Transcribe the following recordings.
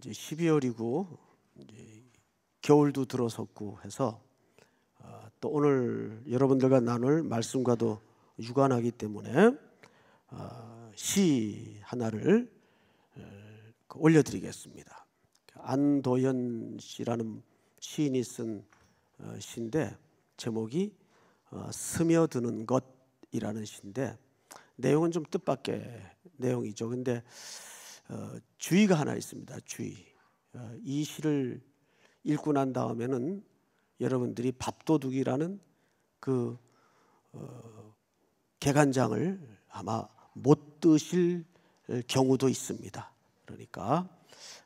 이제 12월이고 이제 겨울도 들어섰고 해서 아, 또 오늘 여러분들과 나눌 말씀과도 유관하기 때문에 아, 시 하나를 그 올려드리겠습니다. 안도현 씨라는 시인이 쓴 어, 시인데 제목이 어, 스며드는 것이라는 시인데 내용은 좀 뜻밖의 내용이죠. 근데 어, 주의가 하나 있습니다. 주의. 어, 이 시를 읽고 난 다음에는 여러분들이 밥도둑이라는 그 어, 개간장을 아마 못 드실 경우도 있습니다. 그러니까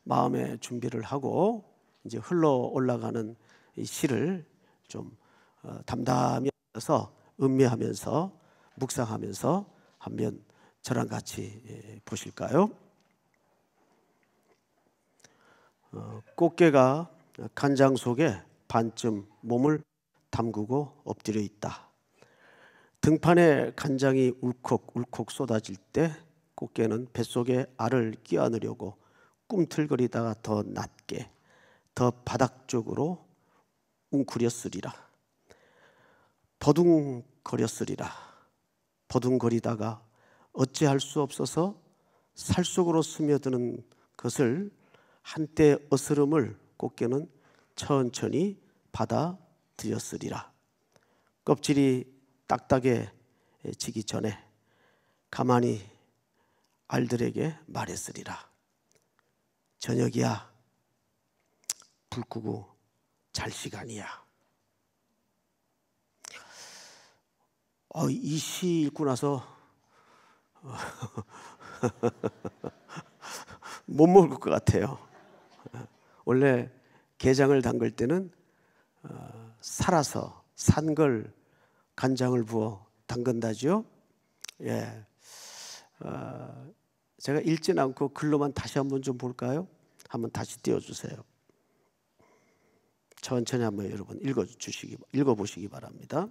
마음의 준비를 하고 이제 흘러 올라가는 이 시를 좀 어, 담담 해서 음미하면서 묵상하면서 한번 저랑 같이 예, 보실까요? 어, 꽃게가 간장 속에 반쯤 몸을 담그고 엎드려 있다. 등판에 간장이 울컥 울컥 쏟아질 때 꽃게는 뱃속에 알을 끼어넣으려고 꿈틀거리다가 더 낮게 더 바닥 쪽으로 웅크렸으리라 버둥거렸으리라 버둥거리다가 어찌할 수 없어서 살 속으로 스며드는 것을 한때 어스름을 꽃게는 천천히 받아들였으리라. 껍질이 딱딱해지기 전에 가만히 알들에게 말했으리라. 저녁이야. 불 끄고 잘 시간이야. 어, 이시 읽고 나서 못 먹을 것 같아요. 원래 게장을 담글 때는 어, 살아서 산 걸 간장을 부어 담근다지요. 예. 어, 제가 읽진 않고 글로만 다시 한번 좀 볼까요? 한번 다시 띄워주세요. 천천히 한번 여러분 읽어주시기, 읽어보시기 바랍니다.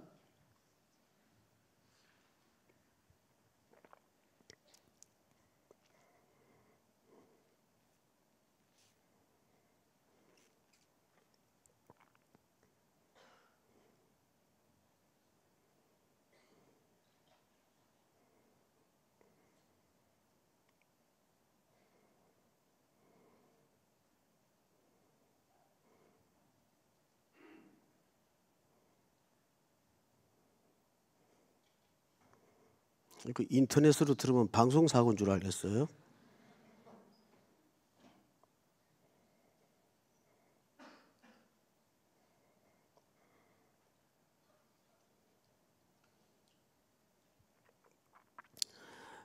그 인터넷으로 들으면 방송 사고인 줄 알겠어요?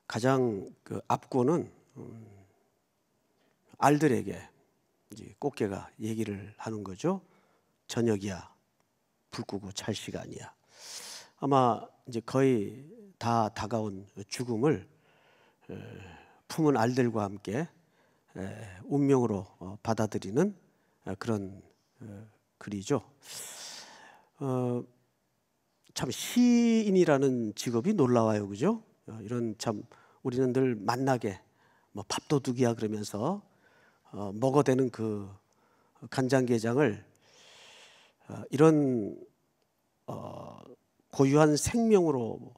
가장 그 앞권은 음, 알들에게 이제 꽃게가 얘기를 하는 거죠. 저녁이야, 불 끄고 잘 시간이야. 아마 이제 거의 다 다가온 죽음을 품은 알들과 함께 운명으로 어, 받아들이는 그런 어, 글이죠. 어, 참 시인이라는 직업이 놀라워요, 그죠? 이런 참 우리는 늘 만나게 뭐 밥도둑이야 그러면서 먹어대는 그 간장게장을 이런 고유한 생명으로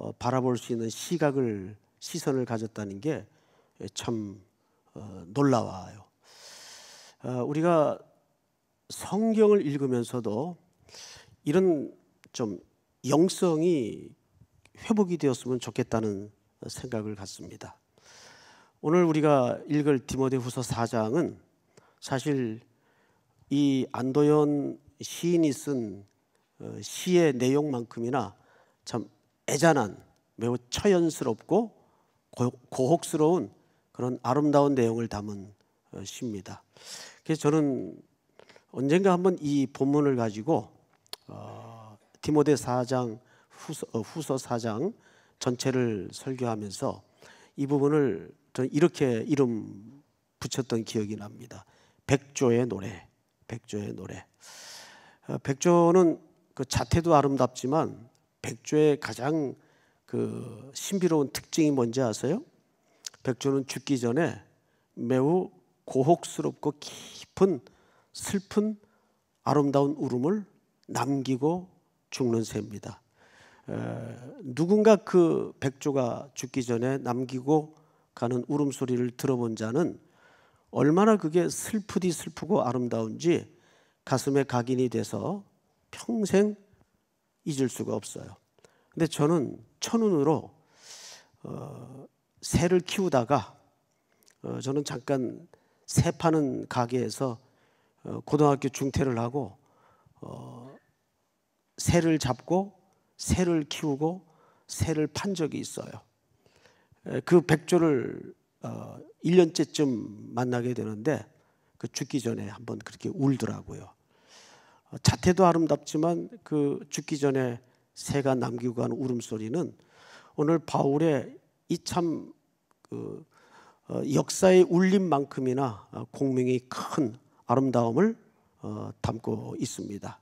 어, 바라볼 수 있는 시각을 시선을 가졌다는 게참 예, 어, 놀라워요. 어, 우리가 성경을 읽으면서도 이런 좀 영성이 회복이 되었으면 좋겠다는 생각을 갖습니다. 오늘 우리가 읽을 디모데후서 4장은 사실 이 안도현 시인이 쓴 어, 시의 내용만큼이나 참 애잔한 매우 처연스럽고 고혹스러운 그런 아름다운 내용을 담은 어, 시입니다. 그래서 저는 언젠가 한번 이 본문을 가지고 어, 디모데 4장 후서, 어, 후서 4장 전체를 설교하면서 이 부분을 저는 이렇게 이름 붙였던 기억이 납니다. 백조의 노래, 백조의 노래. 어, 백조는 그 자태도 아름답지만 백조의 가장 그 신비로운 특징이 뭔지 아세요? 백조는 죽기 전에 매우 고혹스럽고 깊은 슬픈 아름다운 울음을 남기고 죽는 새입니다. 에, 누군가 그 백조가 죽기 전에 남기고 가는 울음소리를 들어본 자는 얼마나 그게 슬프디 슬프고 아름다운지 가슴에 각인이 돼서 평생 잊을 수가 없어요. 근데 저는 천운으로 어, 새를 키우다가 어, 저는 잠깐 새 파는 가게에서 어, 고등학교 중퇴를 하고 어, 새를 잡고 새를 키우고 새를 판 적이 있어요. 그 백조를 어, 1년째쯤 만나게 되는데 그 죽기 전에 한번 그렇게 울더라고요. 어, 자태도 아름답지만 그 죽기 전에 새가 남기고 간 울음소리는 오늘 바울의 이참 그 어, 역사의 울림만큼이나 어, 공명이 큰 아름다움을 담고 있습니다.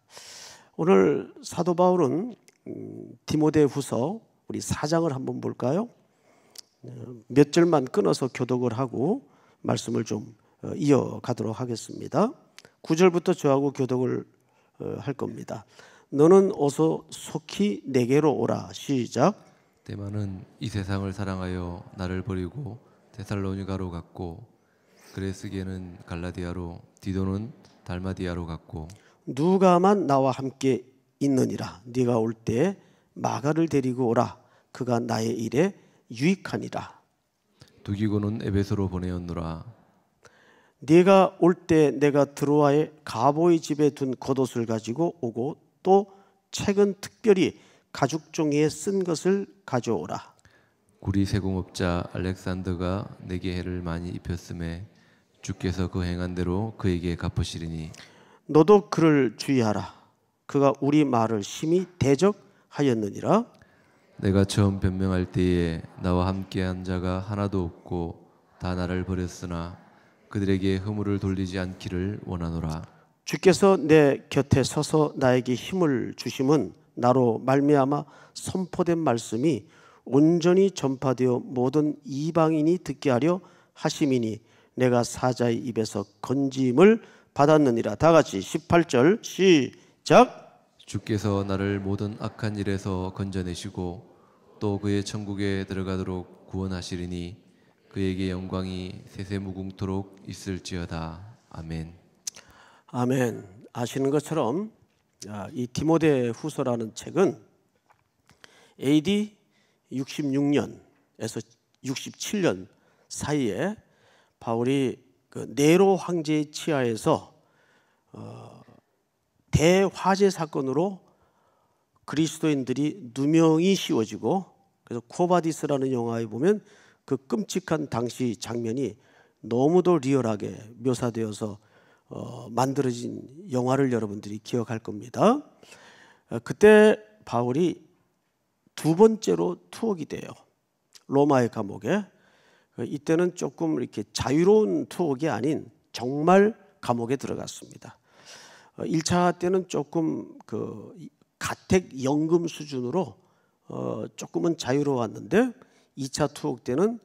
오늘 사도 바울은 음, 디모데 후서 우리 사장을 한번 볼까요? 몇 절만 끊어서 교독을 하고 말씀을 좀 이어가도록 하겠습니다. 9절부터 저하고 교독을 어, 할 겁니다. 너는 어서 속히 내게로 오라. 시작. 때마는 이 세상을 사랑하여 나를 버리고 데살로니가로 갔고 그레스게는 갈라디아로 디도는 달마디아로 갔고 누가만 나와 함께 있느니라. 네가 올 때 마가를 데리고 오라. 그가 나의 일에 유익하니라. 두기고는 에베소로 보내었노라. 네가 올 때 내가 드로아의 가보의 집에 둔 겉옷을 가지고 오고 또 책은 특별히 가죽 종이에 쓴 것을 가져오라. 구리 세공업자 알렉산더가 내게 해를 많이 입혔음에 주께서 그 행한 대로 그에게 갚으시리니 너도 그를 주의하라. 그가 우리 말을 심히 대적하였느니라. 내가 처음 변명할 때에 나와 함께한 자가 하나도 없고 다 나를 버렸으나 그들에게 허물을 돌리지 않기를 원하노라. 주께서 내 곁에 서서 나에게 힘을 주심은 나로 말미암아 선포된 말씀이 온전히 전파되어 모든 이방인이 듣게 하려 하심이니 내가 사자의 입에서 건짐을 받았느니라. 다 같이 18절 시작. 주께서 나를 모든 악한 일에서 건져내시고 또 그의 천국에 들어가도록 구원하시리니 그에게 영광이 세세무궁토록 있을지어다. 아멘. 아멘. 아시는 것처럼 아, 이 디모데 후서라는 책은 AD 66년에서 67년 사이에 바울이 그 네로 황제의 치하에서 어, 대화재 사건으로 그리스도인들이 누명이 씌워지고 그래서 코바디스라는 영화에 보면 그 끔찍한 당시 장면이 너무도 리얼하게 묘사되어서 어, 만들어진 영화를 여러분들이 기억할 겁니다. 어, 그때 바울이 두 번째로 투옥이 돼요. 로마의 감옥에. 어, 이때는 조금 이렇게 자유로운 투옥이 아닌 정말 감옥에 들어갔습니다. 1차 어, 때는 조금 그 가택 연금 수준으로 조금은 자유로웠는데 2차 투옥 때는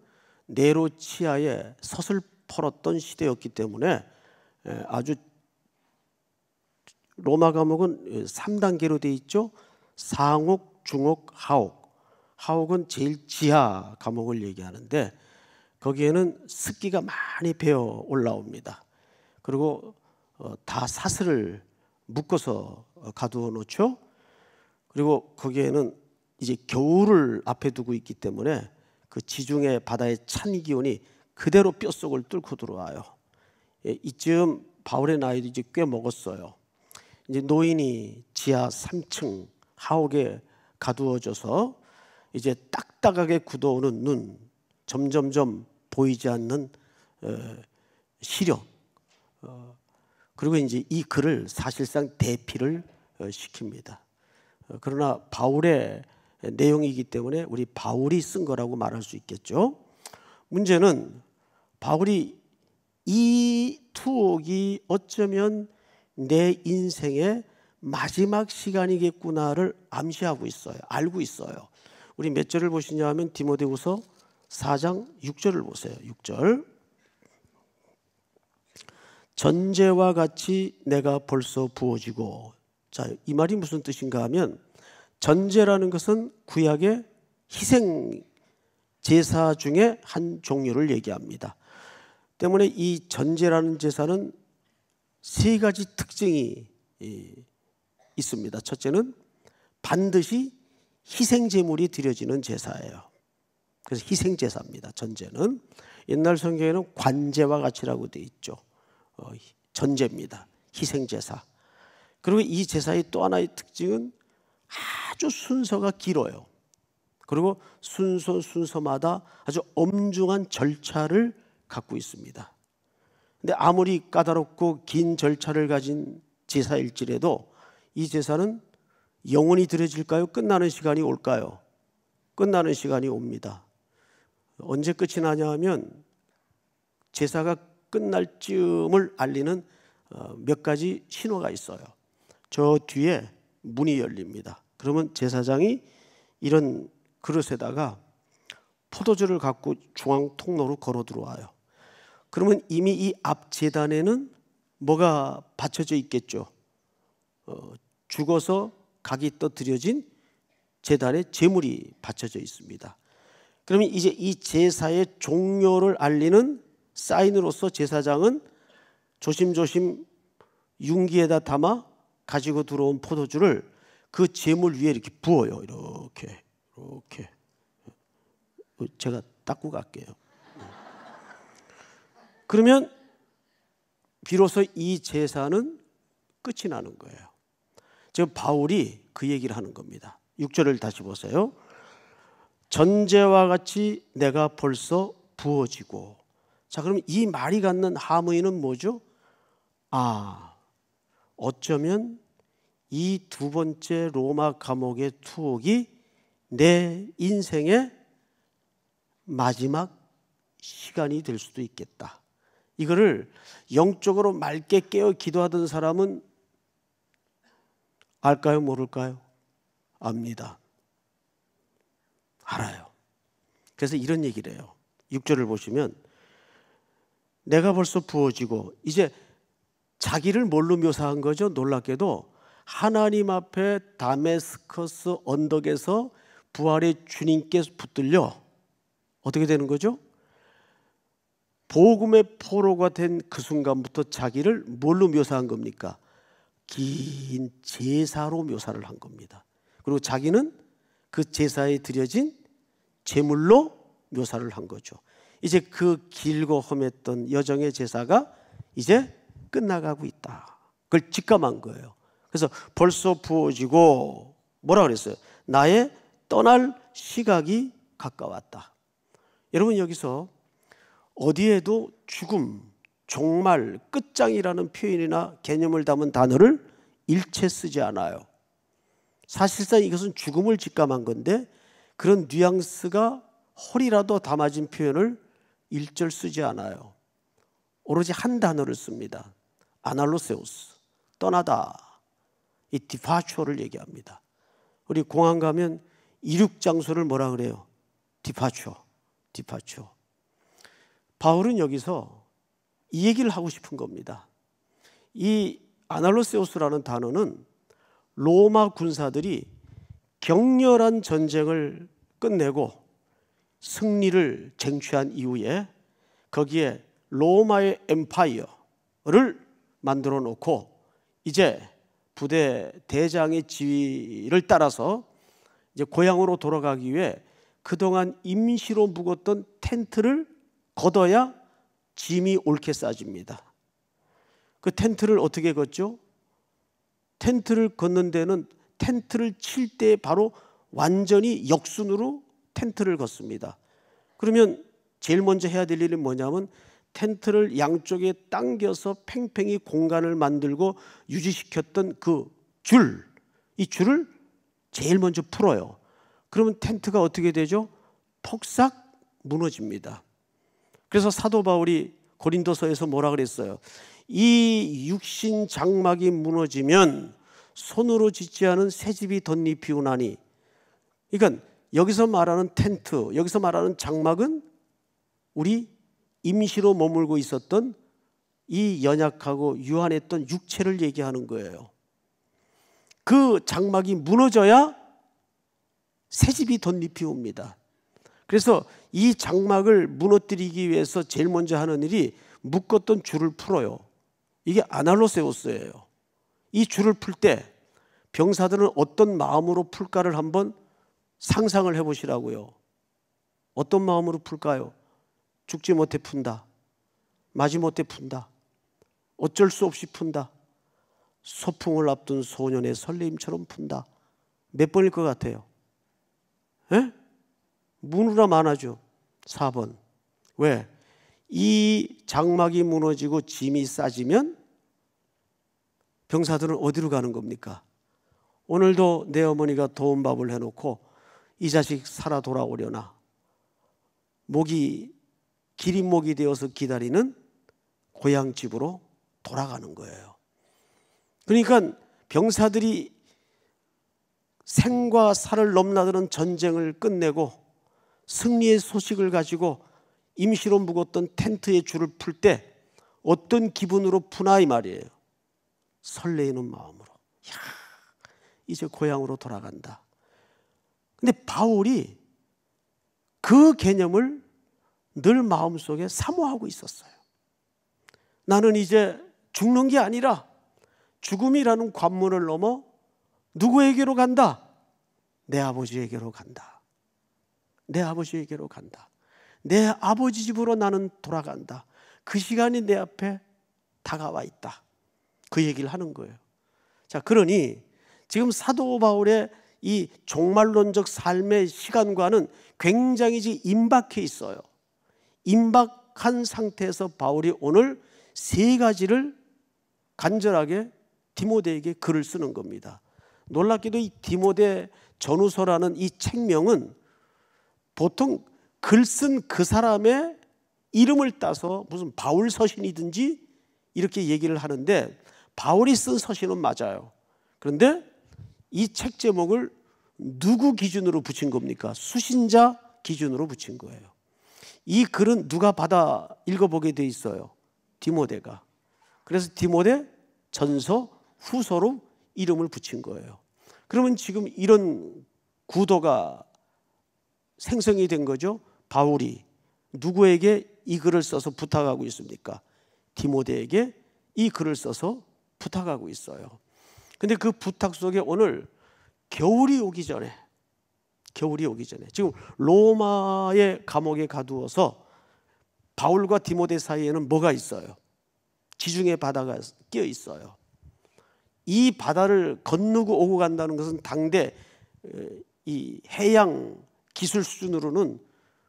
네로 치아에 서슬 퍼었던 시대였기 때문에 예, 아주 로마 감옥은 3단계로 돼 있죠. 상옥, 중옥, 하옥. 하옥은 제일 지하 감옥을 얘기하는데 거기에는 습기가 많이 배어 올라옵니다. 그리고 어, 다 사슬을 묶어서 어, 가두어 놓죠. 그리고 거기에는 이제 겨울을 앞에 두고 있기 때문에 그 지중해 바다의 찬기운이 그대로 뼛속을 뚫고 들어와요. 예, 이쯤 바울의 나이도 이제 꽤 먹었어요. 이제 노인이 지하 3층 하옥에 가두어져서 이제 딱딱하게 굳어오는 눈, 점점점 보이지 않는 어, 시력, 어, 그리고 이제 이 글을 사실상 대피를 어, 시킵니다. 그러나 바울의 내용이기 때문에 우리 바울이 쓴 거라고 말할 수 있겠죠. 문제는 바울이 이 투옥이 어쩌면 내 인생의 마지막 시간이겠구나를 암시하고 있어요. 알고 있어요. 우리 몇 절을 보시냐 하면 디모데후서 4장 6절을 보세요. 6절. 전제와 같이 내가 벌써 부어지고 자, 이 말이 무슨 뜻인가 하면 전제라는 것은 구약의 희생 제사 중에 한 종류를 얘기합니다. 때문에 이 전제라는 제사는 세 가지 특징이 있습니다. 첫째는 반드시 희생 제물이 드려지는 제사예요. 그래서 희생 제사입니다. 전제는 옛날 성경에는 관제와 같이라고 돼 있죠. 어, 전제입니다. 희생 제사. 그리고 이 제사의 또 하나의 특징은 아주 순서가 길어요. 그리고 순서 순서마다 아주 엄중한 절차를 갖고 있습니다. 근데 아무리 까다롭고 긴 절차를 가진 제사일지라도 이 제사는 영원히 드려질까요? 끝나는 시간이 올까요? 끝나는 시간이 옵니다. 언제 끝이 나냐 하면 제사가 끝날 쯤을 알리는 어, 몇 가지 신호가 있어요. 저 뒤에 문이 열립니다. 그러면 제사장이 이런 그릇에다가 포도주를 갖고 중앙 통로로 걸어 들어와요. 그러면 이미 이앞 재단에는 뭐가 받쳐져 있겠죠. 어, 죽어서 각이 떠들여진 재단의 재물이 받쳐져 있습니다. 그러면 이제 이 제사의 종료를 알리는 사인으로서 제사장은 조심조심 융기에다 담아 가지고 들어온 포도주를 그 재물 위에 이렇게 부어요. 이렇게 이렇게 제가 닦고 갈게요. 그러면 비로소 이 제사는 끝이 나는 거예요. 지금 바울이 그 얘기를 하는 겁니다. 6절을 다시 보세요. 전제와 같이 내가 벌써 부어지고 자 그럼 이 말이 갖는 하무는 뭐죠? 아 어쩌면 이두 번째 로마 감옥의 투옥이 내 인생의 마지막 시간이 될 수도 있겠다. 이거를 영적으로 맑게 깨어 기도하던 사람은 알까요, 모를까요? 압니다. 알아요. 그래서 이런 얘기를 해요. 6절을 보시면 내가 벌써 부어지고 이제 자기를 뭘로 묘사한 거죠? 놀랍게도 하나님 앞에 다메스커스 언덕에서 부활의 주님께서 붙들려 어떻게 되는 거죠? 복음의 포로가 된 그 순간부터 자기를 뭘로 묘사한 겁니까? 긴 제사로 묘사를 한 겁니다. 그리고 자기는 그 제사에 드려진 제물로 묘사를 한 거죠. 이제 그 길고 험했던 여정의 제사가 이제 끝나가고 있다. 그걸 직감한 거예요. 그래서 벌써 부어지고 뭐라 그랬어요? 나의 떠날 시각이 가까웠다. 여러분 여기서 어디에도 죽음, 종말, 끝장이라는 표현이나 개념을 담은 단어를 일체 쓰지 않아요. 사실상 이것은 죽음을 직감한 건데 그런 뉘앙스가 허리라도 담아진 표현을 일절 쓰지 않아요. 오로지 한 단어를 씁니다. 아날로세우스. 떠나다. 이 디파초를 얘기합니다. 우리 공항 가면 이륙 장소를 뭐라 그래요? 디파초, 디파초. 바울은 여기서 이 얘기를 하고 싶은 겁니다. 이 아날로세우스라는 단어는 로마 군사들이 격렬한 전쟁을 끝내고 승리를 쟁취한 이후에 거기에 로마의 엠파이어를 만들어 놓고 이제 부대 대장의 지위를 따라서 이제 고향으로 돌아가기 위해 그동안 임시로 묵었던 텐트를 걷어야 짐이 옳게 싸집니다. 그 텐트를 어떻게 걷죠? 텐트를 걷는 데는 텐트를 칠 때 바로 완전히 역순으로 텐트를 걷습니다. 그러면 제일 먼저 해야 될일은 뭐냐면 텐트를 양쪽에 당겨서 팽팽히 공간을 만들고 유지시켰던 그 줄, 이 줄을 제일 먼저 풀어요. 그러면 텐트가 어떻게 되죠? 폭삭 무너집니다. 그래서 사도 바울이 고린도서에서 뭐라 그랬어요? 이 육신 장막이 무너지면 손으로 짓지 않은 새집이 덧잎이 우나니 그러니까 여기서 말하는 텐트, 여기서 말하는 장막은 우리 임시로 머물고 있었던 이 연약하고 유한했던 육체를 얘기하는 거예요. 그 장막이 무너져야 새 집이 덧잎이 옵니다. 그래서 이 장막을 무너뜨리기 위해서 제일 먼저 하는 일이 묶었던 줄을 풀어요. 이게 아날로세우스예요. 이 줄을 풀 때 병사들은 어떤 마음으로 풀까를 한번 상상을 해보시라고요. 어떤 마음으로 풀까요? 죽지 못해 푼다. 마지 못해 푼다. 어쩔 수 없이 푼다. 소풍을 앞둔 소년의 설레임처럼 푼다. 몇 번일 것 같아요? 에? 문우라 많아죠. 4번. 왜? 이 장막이 무너지고 짐이 싸지면 병사들은 어디로 가는 겁니까? 오늘도 내 어머니가 도움밥을 해놓고 이 자식 살아 돌아오려나 목이 기린목이 되어서 기다리는 고향 집으로 돌아가는 거예요. 그러니까 병사들이 생과 살을 넘나드는 전쟁을 끝내고 승리의 소식을 가지고 임시로 묵었던 텐트의 줄을 풀 때 어떤 기분으로 푸나 이 말이에요. 설레이는 마음으로. 야, 이제 고향으로 돌아간다. 근데 바울이 그 개념을 늘 마음속에 사모하고 있었어요. 나는 이제 죽는 게 아니라 죽음이라는 관문을 넘어 누구에게로 간다? 내 아버지에게로 간다. 내 아버지에게로 간다. 내 아버지 집으로 나는 돌아간다. 그 시간이 내 앞에 다가와 있다. 그 얘기를 하는 거예요. 자, 그러니 지금 사도 바울의 이 종말론적 삶의 시간과는 굉장히 임박해 있어요. 임박한 상태에서 바울이 오늘 세 가지를 간절하게 디모데에게 글을 쓰는 겁니다. 놀랍게도 이 디모데 전후서라는 이 책명은 보통 글 쓴 그 사람의 이름을 따서 무슨 바울 서신이든지 이렇게 얘기를 하는데 바울이 쓴 서신은 맞아요. 그런데 이 책 제목을 누구 기준으로 붙인 겁니까? 수신자 기준으로 붙인 거예요. 이 글은 누가 받아 읽어보게 돼 있어요. 디모데가. 그래서 디모데 전서 후서로 이름을 붙인 거예요. 그러면 지금 이런 구도가 생성이 된 거죠. 바울이 누구에게 이 글을 써서 부탁하고 있습니까? 디모데에게 이 글을 써서 부탁하고 있어요. 근데 그 부탁 속에 오늘 겨울이 오기 전에 겨울이 오기 전에 지금 로마의 감옥에 가두어서 바울과 디모데 사이에는 뭐가 있어요? 지중해 바다가 끼어 있어요. 이 바다를 건너고 오고 간다는 것은 당대 이 해양 기술 수준으로는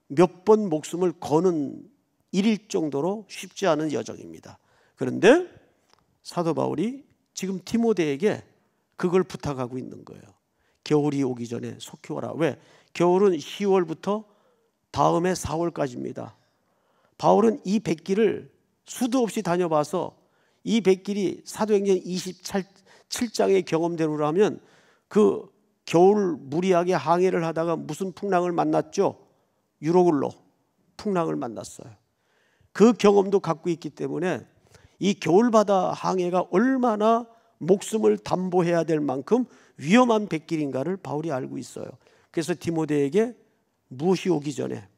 몇 번 목숨을 거는 일일 정도로 쉽지 않은 여정입니다. 그런데 사도 바울이 지금 디모데에게 그걸 부탁하고 있는 거예요. 겨울이 오기 전에 속히 오라. 왜? 겨울은 10월부터 다음해 4월까지입니다. 바울은 이 백길을 수도 없이 다녀봐서 이 백길이 사도행전 27장의 경험대로라면그 겨울 무리하게 항해를 하다가 무슨 풍랑을 만났죠? 유로굴로 풍랑을 만났어요. 그 경험도 갖고 있기 때문에 이 겨울바다 항해가 얼마나 목숨을 담보해야 될 만큼 위험한 백길인가를 바울이 알고 있어요. 그래서 디모데에게 무엇이 오기 전에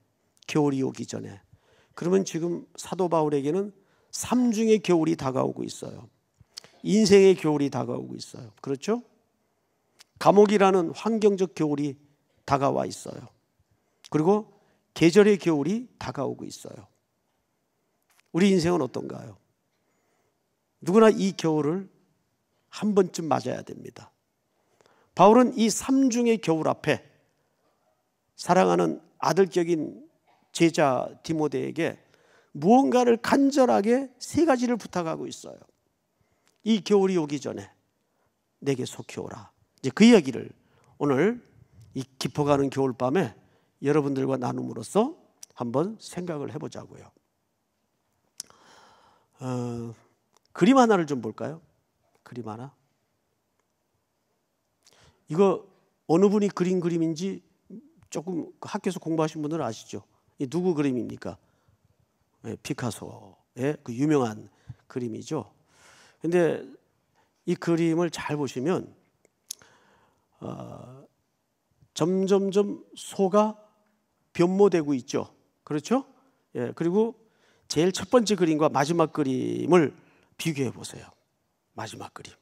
겨울이 오기 전에 그러면 지금 사도 바울에게는 삼중의 겨울이 다가오고 있어요. 인생의 겨울이 다가오고 있어요. 그렇죠? 감옥이라는 환경적 겨울이 다가와 있어요. 그리고 계절의 겨울이 다가오고 있어요. 우리 인생은 어떤가요? 누구나 이 겨울을 한 번쯤 맞아야 됩니다. 바울은 이 삼중의 겨울 앞에 사랑하는 아들격인 제자 디모데에게 무언가를 간절하게 세 가지를 부탁하고 있어요. 이 겨울이 오기 전에 내게 속히 오라. 이제 그 이야기를 오늘 이 깊어가는 겨울밤에 여러분들과 나눔으로써 한번 생각을 해보자고요. 어, 그림 하나를 좀 볼까요? 그리 많아? 이거 어느 분이 그린 그림인지 조금 그 학교에서 공부하신 분들은 아시죠? 이 누구 그림입니까? 네, 피카소의 그 유명한 그림이죠. 근데 이 그림을 잘 보시면 어, 점점점 소가 변모되고 있죠. 그렇죠? 예, 그리고 제일 첫 번째 그림과 마지막 그림을 비교해 보세요. 마지막 그림.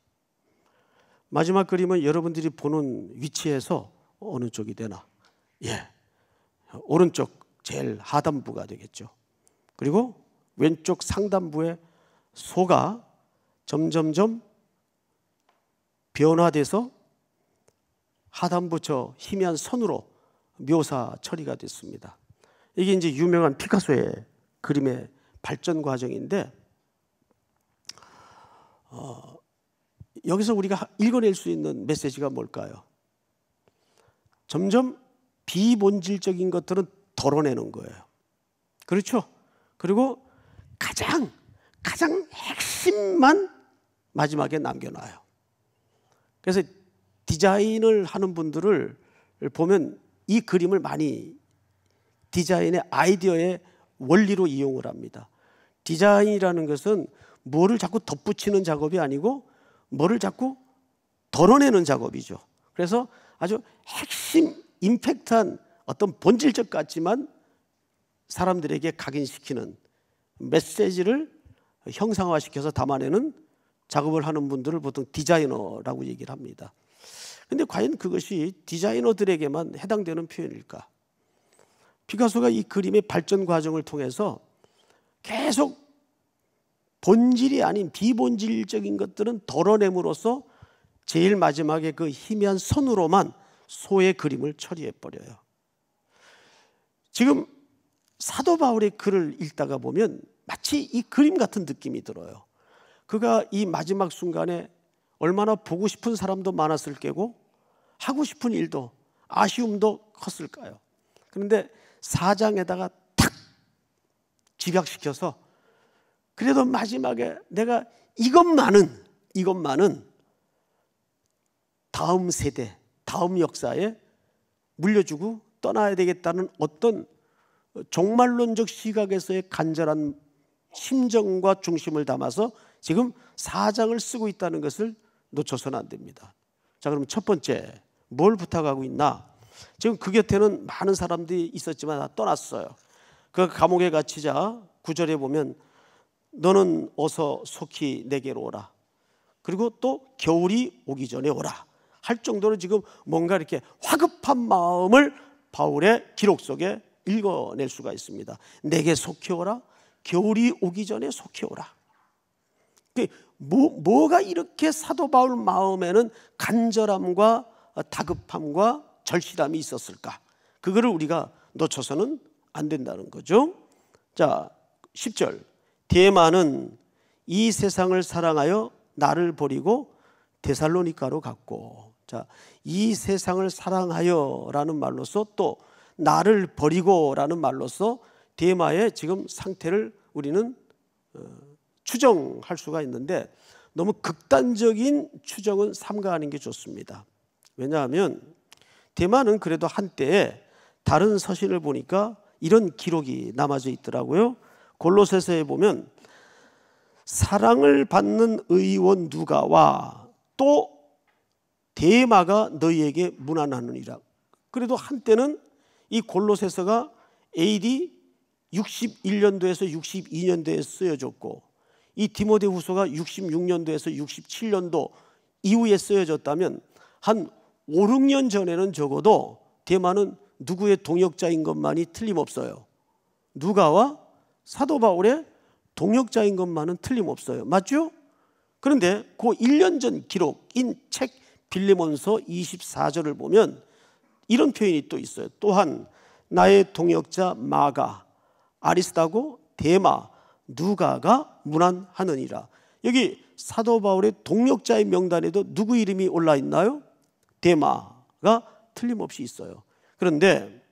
마지막 그림은 여러분들이 보는 위치에서 어느 쪽이 되나? 예. 오른쪽 제일 하단부가 되겠죠. 그리고 왼쪽 상단부에 소가 점점점 변화돼서 하단부 저 희미한 선으로 묘사 처리가 됐습니다. 이게 이제 유명한 피카소의 그림의 발전 과정인데 어, 여기서 우리가 읽어낼 수 있는 메시지가 뭘까요? 점점 비본질적인 것들은 덜어내는 거예요. 그렇죠? 그리고 가장 가장 핵심만 마지막에 남겨놔요. 그래서 디자인을 하는 분들을 보면 이 그림을 많이 디자인의 아이디어의 원리로 이용을 합니다. 디자인이라는 것은 뭐를 자꾸 덧붙이는 작업이 아니고 뭐를 자꾸 덜어내는 작업이죠. 그래서 아주 핵심 임팩트한 어떤 본질적 같지만 사람들에게 각인시키는 메시지를 형상화시켜서 담아내는 작업을 하는 분들을 보통 디자이너라고 얘기를 합니다. 근데 과연 그것이 디자이너들에게만 해당되는 표현일까? 피카소가 이 그림의 발전 과정을 통해서 계속 본질이 아닌 비본질적인 것들은 덜어냄으로써 제일 마지막에 그 희미한 선으로만 소의 그림을 처리해 버려요. 지금 사도 바울의 글을 읽다가 보면 마치 이 그림 같은 느낌이 들어요. 그가 이 마지막 순간에 얼마나 보고 싶은 사람도 많았을 게고 하고 싶은 일도 아쉬움도 컸을까요? 그런데 사장에다가 탁 집약시켜서 그래도 마지막에 내가 이것만은 이것만은 다음 세대, 다음 역사에 물려주고 떠나야 되겠다는 어떤 종말론적 시각에서의 간절한 심정과 중심을 담아서 지금 사장을 쓰고 있다는 것을 놓쳐서는 안 됩니다. 자, 그럼 첫 번째 뭘 부탁하고 있나? 지금 그 곁에는 많은 사람들이 있었지만 다 떠났어요. 그 감옥에 갇히자 구절에 보면 너는 어서 속히 내게로 오라. 그리고 또 겨울이 오기 전에 오라. 할 정도로 지금 뭔가 이렇게 화급한 마음을 바울의 기록 속에 읽어낼 수가 있습니다. 내게 속히 오라. 겨울이 오기 전에 속히 오라. 그 뭐, 뭐가 이렇게 사도 바울 마음에는 간절함과 다급함과 절실함이 있었을까? 그거를 우리가 놓쳐서는 안 된다는 거죠. 자, 10절. 대만은 이 세상을 사랑하여 나를 버리고 데살로니카로 갔고 자, 이 세상을 사랑하여라는 말로써또 나를 버리고라는 말로써 대마의 지금 상태를 우리는 어, 추정할 수가 있는데 너무 극단적인 추정은 삼가하는 게 좋습니다. 왜냐하면 대마는 그래도 한때 다른 서신을 보니까 이런 기록이 남아져 있더라고요. 골로새서에 보면 사랑을 받는 의원 누가와 또 대마가 너희에게 무난하느니라. 그래도 한때는 이 골로새서가 AD 61년도에서 62년도에 쓰여졌고 이 디모데 후서가 66년도에서 67년도 이후에 쓰여졌다면 한 5, 6년 전에는 적어도 대마는 누구의 동역자인 것만이 틀림없어요. 누가와 사도 바울의 동역자인 것만은 틀림없어요. 맞죠? 그런데 그 1년 전 기록인 책빌리몬서 24절을 보면 이런 표현이 또 있어요. 또한 나의 동역자 마가, 아리스다고 대마, 누가가 문안하느니라. 여기 사도 바울의 동역자의 명단에도 누구 이름이 올라 있나요? 대마가 틀림없이 있어요. 그런데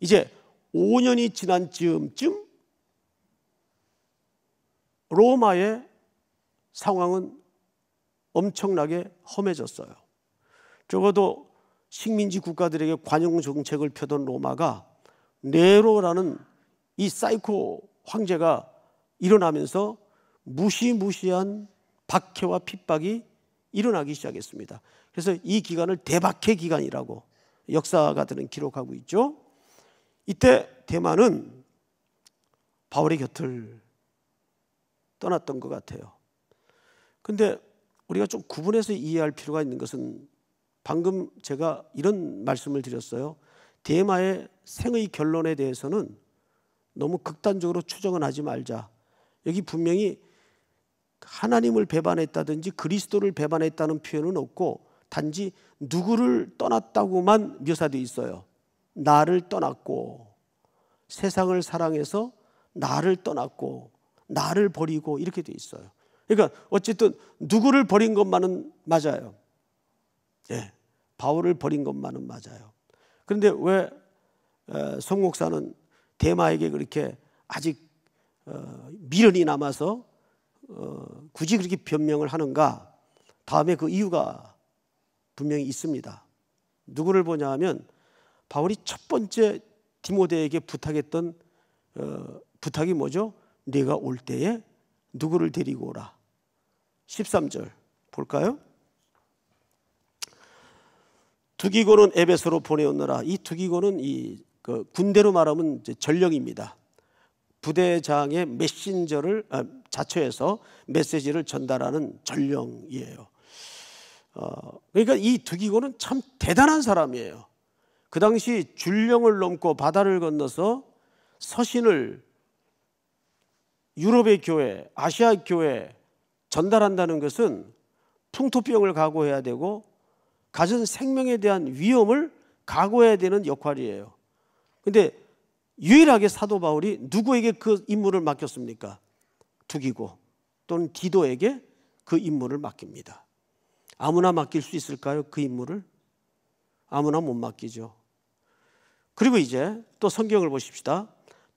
이제 5년이 지난 즈음쯤 로마의 상황은 엄청나게 험해졌어요. 적어도 식민지 국가들에게 관용 정책을 펴던 로마가 네로라는 이 사이코 황제가 일어나면서 무시무시한 박해와 핍박이 일어나기 시작했습니다. 그래서 이 기간을 대박해 기간이라고 역사가들은 기록하고 있죠. 이때 대만은 바울의 곁을 떠났던 것 같아요. 근데 우리가 좀 구분해서 이해할 필요가 있는 것은 방금 제가 이런 말씀을 드렸어요. 대마의 생의 결론에 대해서는 너무 극단적으로 추정은 하지 말자. 여기 분명히 하나님을 배반했다든지 그리스도를 배반했다는 표현은 없고 단지 누구를 떠났다고만 묘사되어 있어요. 나를 떠났고 세상을 사랑해서 나를 떠났고 나를 버리고 이렇게 돼 있어요. 그러니까 어쨌든 누구를 버린 것만은 맞아요. 예. 바울을 버린 것만은 맞아요. 그런데 왜성목사는 어, 대마에게 그렇게 아직 어, 미련이 남아서 어, 굳이 그렇게 변명을 하는가? 다음에 그 이유가 분명히 있습니다. 누구를 보냐 하면 바울이 첫 번째 디모데에게 부탁했던 부탁이 뭐죠? 네가 올 때에 누구를 데리고 오라. 13절 볼까요? 두기고는 에베소로 보내었느라 이 두기고는 이그 군대로 말하면 전령입니다. 부대장의 메신저를 아, 자처해서 메시지를 전달하는 전령이에요. 어, 그러니까 이 두기고는 참 대단한 사람이에요. 그 당시 줄령을 넘고 바다를 건너서 서신을 유럽의 교회, 아시아 교회 전달한다는 것은 풍토병을 각오해야 되고 가진 생명에 대한 위험을 각오해야 되는 역할이에요. 근데 유일하게 사도 바울이 누구에게 그 임무를 맡겼습니까? 두기고 또는 디도에게 그 임무를 맡깁니다. 아무나 맡길 수 있을까요? 그 임무를? 아무나 못 맡기죠. 그리고 이제 또 성경을 보십시다.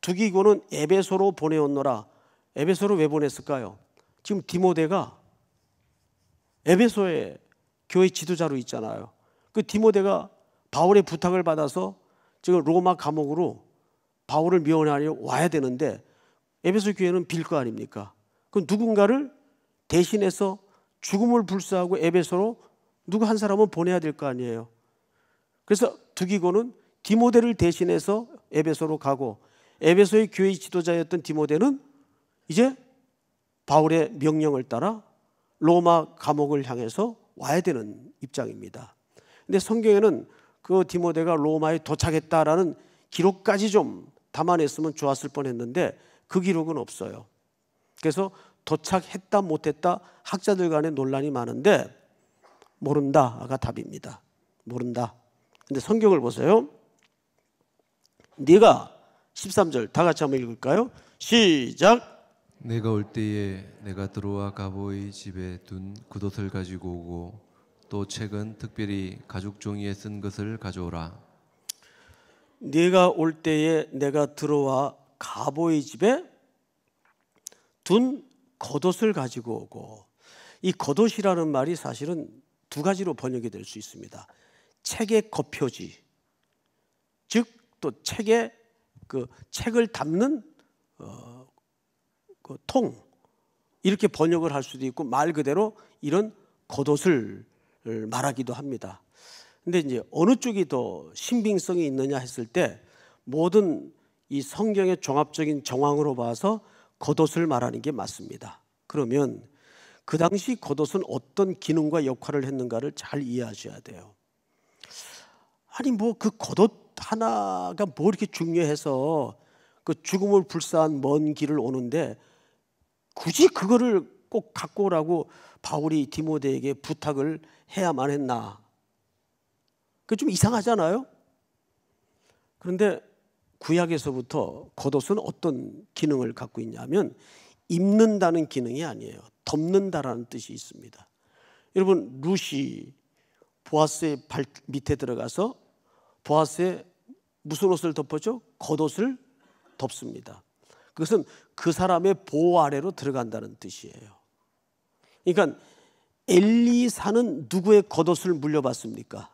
두기고는 에베소로 보내었노라. 에베소로 왜 보냈을까요? 지금 디모데가 에베소에 교회 지도자로 있잖아요. 그 디모데가 바울의 부탁을 받아서 지금 로마 감옥으로 바울을 미원하려 와야 되는데 에베소 교회는 빌거 아닙니까? 그 누군가를 대신해서 죽음을 불사하고 에베소로 누구 한 사람은 보내야 될 거 아니에요. 그래서 두기고는 디모데를 대신해서 에베소로 가고 에베소의 교회 지도자였던 디모데는 이제 바울의 명령을 따라 로마 감옥을 향해서 와야 되는 입장입니다. 근데 성경에는 그 디모데가 로마에 도착했다라는 기록까지 좀 담아냈으면 좋았을 뻔했는데 그 기록은 없어요. 그래서 도착했다 못했다 학자들 간에 논란이 많은데 모른다가 답입니다. 모른다. 근데 성경을 보세요. 네가 13절 다 같이 한번 읽을까요? 시작. 내가 올 때에 내가 들어와 가보이 집에 둔 굿옷을 가지고 오고 또 책은 특별히 가죽 종이에 쓴 것을 가져오라. 네가 올 때에 내가 들어와 가보의 집에 둔 겉옷을 가지고 오고 이 겉옷이라는 말이 사실은 두 가지로 번역이 될 수 있습니다. 책의 겉표지, 즉 또 책의 그 책을 담는 어, 그 통, 이렇게 번역을 할 수도 있고 말 그대로 이런 겉옷을 말하기도 합니다. 근데 이제 어느 쪽이 더 신빙성이 있느냐 했을 때 모든 이 성경의 종합적인 정황으로 봐서 겉옷을 말하는 게 맞습니다. 그러면 그 당시 겉옷은 어떤 기능과 역할을 했는가를 잘 이해하셔야 돼요. 아니 뭐 그 겉옷 하나가 뭐 이렇게 중요해서 그 죽음을 불사한 먼 길을 오는데 굳이 그거를 꼭 갖고 오라고 바울이 디모데에게 부탁을 해야만 했나? 그좀 이상하잖아요. 그런데 구약에서부터 겉옷은 어떤 기능을 갖고 있냐면 입는다는 기능이 아니에요. 덮는다라는 뜻이 있습니다. 여러분 루시 보아스의 발 밑에 들어가서 보아스의 무슨 옷을 덮었죠? 겉옷을 덮습니다. 그것은 그 사람의 보호 아래로 들어간다는 뜻이에요. 그러니까 엘리사는 누구의 겉옷을 물려받습니까?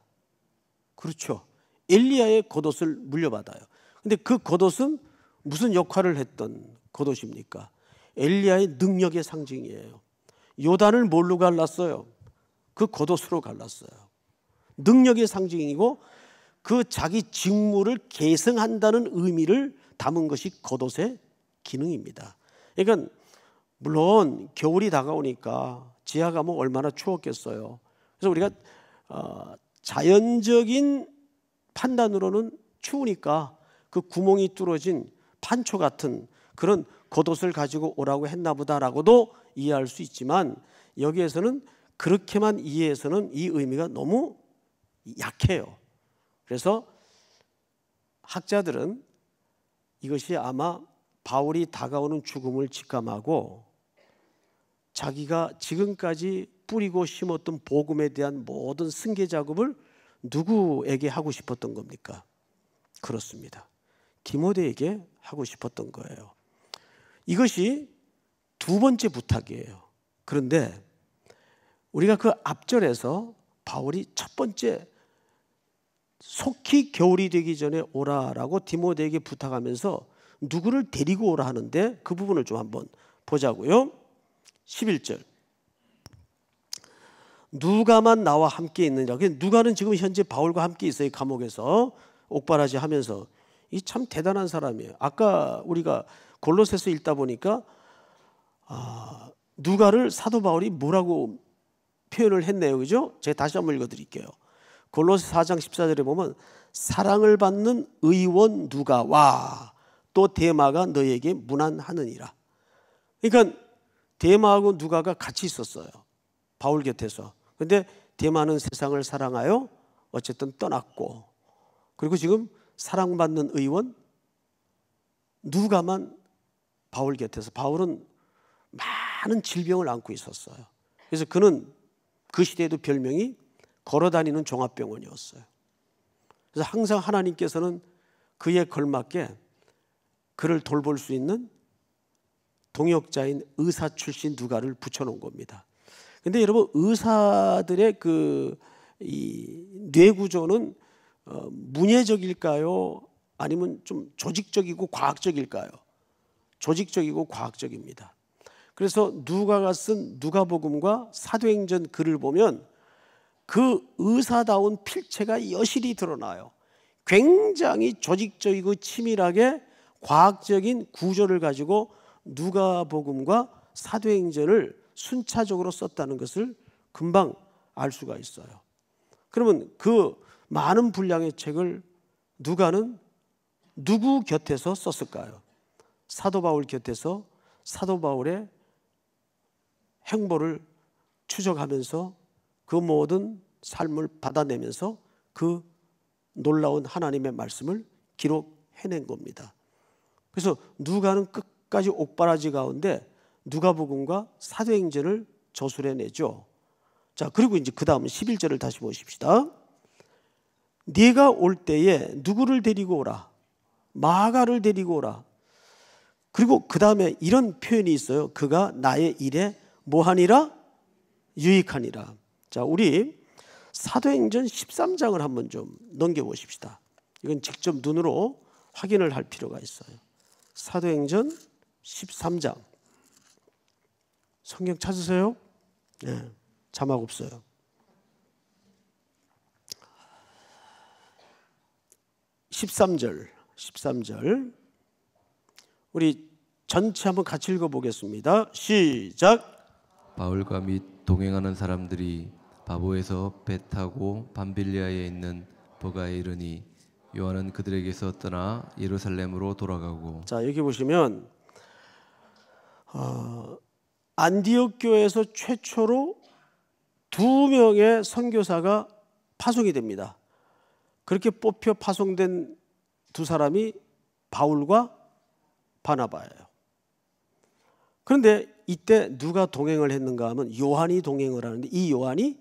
그렇죠. 엘리야의 겉옷을 물려받아요. 근데 그 겉옷은 무슨 역할을 했던 겉옷입니까? 엘리야의 능력의 상징이에요. 요단을 뭘로 갈랐어요? 그 겉옷으로 갈랐어요. 능력의 상징이고 그 자기 직무를 계승한다는 의미를 담은 것이 겉옷의 기능입니다. 그러 그러니까 물론 겨울이 다가오니까 지하 가뭐 얼마나 추웠겠어요. 그래서 우리가 어, 자연적인 판단으로는 추우니까 그 구멍이 뚫어진 판초 같은 그런 겉옷을 가지고 오라고 했나 보다라고도 이해할 수 있지만 여기에서는 그렇게만 이해해서는 이 의미가 너무 약해요. 그래서 학자들은 이것이 아마 바울이 다가오는 죽음을 직감하고 자기가 지금까지 뿌리고 심었던 복음에 대한 모든 승계 작업을 누구에게 하고 싶었던 겁니까? 그렇습니다. 디모데에게 하고 싶었던 거예요. 이것이 두 번째 부탁이에요. 그런데 우리가 그 앞절에서 바울이 첫 번째 속히 겨울이 되기 전에 오라라고 디모데에게 부탁하면서 누구를 데리고 오라 하는데 그 부분을 좀 한번 보자고요. 11절. 누가만 나와 함께 있느냐. 누가는 지금 현재 바울과 함께 있어요. 감옥에서 옥바라지 하면서 이 참 대단한 사람이에요. 아까 우리가 골로새서 읽다 보니까 아, 누가를 사도 바울이 뭐라고 표현을 했네요. 그죠? 제가 다시 한번 읽어 드릴게요. 골로새 4장 14절에 보면 사랑을 받는 의원 누가와 또 대마가 너에게 무난하느니라. 그러니까 대마하고 누가가 같이 있었어요. 바울 곁에서. 근데 대마는 세상을 사랑하여 어쨌든 떠났고 그리고 지금 사랑받는 의원 누가만 바울 곁에서 바울은 많은 질병을 안고 있었어요. 그래서 그는 그 시대에도 별명이 걸어다니는 종합병원이었어요. 그래서 항상 하나님께서는 그에 걸맞게 그를 돌볼 수 있는 동역자인 의사 출신 누가를 붙여놓은 겁니다. 근데 여러분 의사들의 그이 뇌구조는 어, 문예적일까요? 아니면 좀 조직적이고 과학적일까요? 조직적이고 과학적입니다. 그래서 누가가 쓴 누가복음과 사도행전 글을 보면 그 의사다운 필체가 여실히 드러나요. 굉장히 조직적이고 치밀하게 과학적인 구조를 가지고 누가복음과 사도행전을 순차적으로 썼다는 것을 금방 알 수가 있어요. 그러면 그 많은 분량의 책을 누가는 누구 곁에서 썼을까요? 사도 바울 곁에서 사도 바울의 행보를 추적하면서 그 모든 삶을 받아내면서 그 놀라운 하나님의 말씀을 기록해낸 겁니다. 그래서 누가는 끝까지 옥바라지 가운데 누가복음과 사도행전을 저술해 내죠. 자, 그리고 이제 그 다음 11절을 다시 보십시다. 네가 올 때에 누구를 데리고 오라. 마가를 데리고 오라. 그리고 그 다음에 이런 표현이 있어요. 그가 나의 일에 뭐하니라? 유익하니라. 자, 우리 사도행전 13장을 한번 좀 넘겨보십시다. 이건 직접 눈으로 확인을 할 필요가 있어요. 사도행전 13장 성경 찾으세요? 네, 자막 없어요. 1 3절1 3절 우리 전체 한번 같이 읽어보겠습니다. 시작. 바울과 및 동행하는 사람들이 바보에서 배 타고 밤빌리아에 있는 버가에 이르니 요한은 그들에게서 떠나 예루살렘으로 돌아가고 자 여기 보시면 어, 안디옥 교회에서 최초로 두 명의 선교사가 파송이 됩니다. 그렇게 뽑혀 파송된 두 사람이 바울과 바나바예요. 그런데 이때 누가 동행을 했는가 하면 요한이 동행을 하는데 이 요한이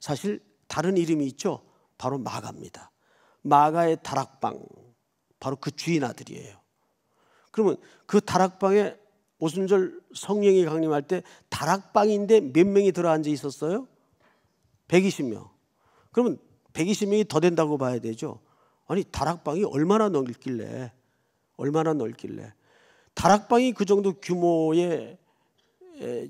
사실 다른 이름이 있죠. 바로 마가입니다. 마가의 다락방 바로 그 주인 아들이에요. 그러면 그 다락방에 오순절 성령이 강림할 때 다락방인데 몇 명이 들어앉아 있었어요? 120명. 그러면 120명이 더 된다고 봐야 되죠. 아니 다락방이 얼마나 넓길래 얼마나 넓길래 다락방이 그 정도 규모의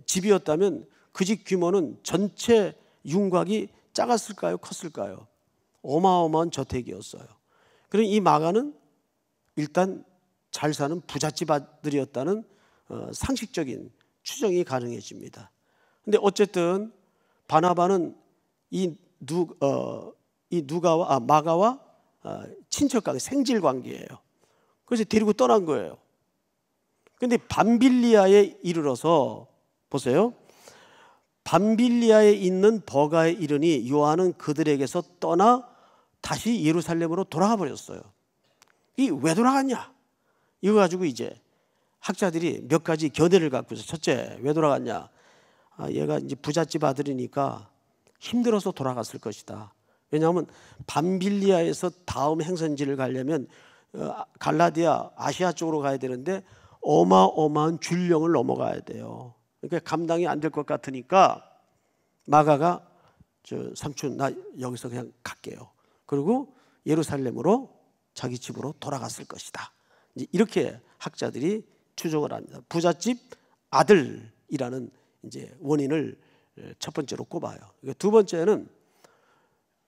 집이었다면 그 집 규모는 전체 윤곽이 작았을까요? 컸을까요? 어마어마한 저택이었어요. 그럼 이 마가는 일단 잘 사는 부잣집 아들이었다는 어, 상식적인 추정이 가능해집니다. 근데 어쨌든 바나바는 이, 누, 어, 이 누가와 아, 마가와 어, 친척 관계, 생질 관계예요. 그래서 데리고 떠난 거예요. 근데 밤빌리아에 이르러서 보세요. 밤빌리아에 있는 버가에 이르니 요한은 그들에게서 떠나 다시 예루살렘으로 돌아가 버렸어요. 이 왜 돌아갔냐? 이거 가지고 이제 학자들이 몇 가지 견해를 갖고 있 첫째, 왜 돌아갔냐? 아, 얘가 이제 부잣집 아들이니까 힘들어서 돌아갔을 것이다. 왜냐하면 밤빌리아에서 다음 행선지를 가려면 어, 갈라디아 아시아 쪽으로 가야 되는데 어마어마한 줄령을 넘어가야 돼요. 그러니까 감당이 안 될 것 같으니까 마가가 저 삼촌 나 여기서 그냥 갈게요. 그리고 예루살렘으로 자기 집으로 돌아갔을 것이다. 이렇게 학자들이 추적을 합니다. 부잣집 아들이라는 이제 원인을 첫 번째로 꼽아요. 그러니까 두 번째는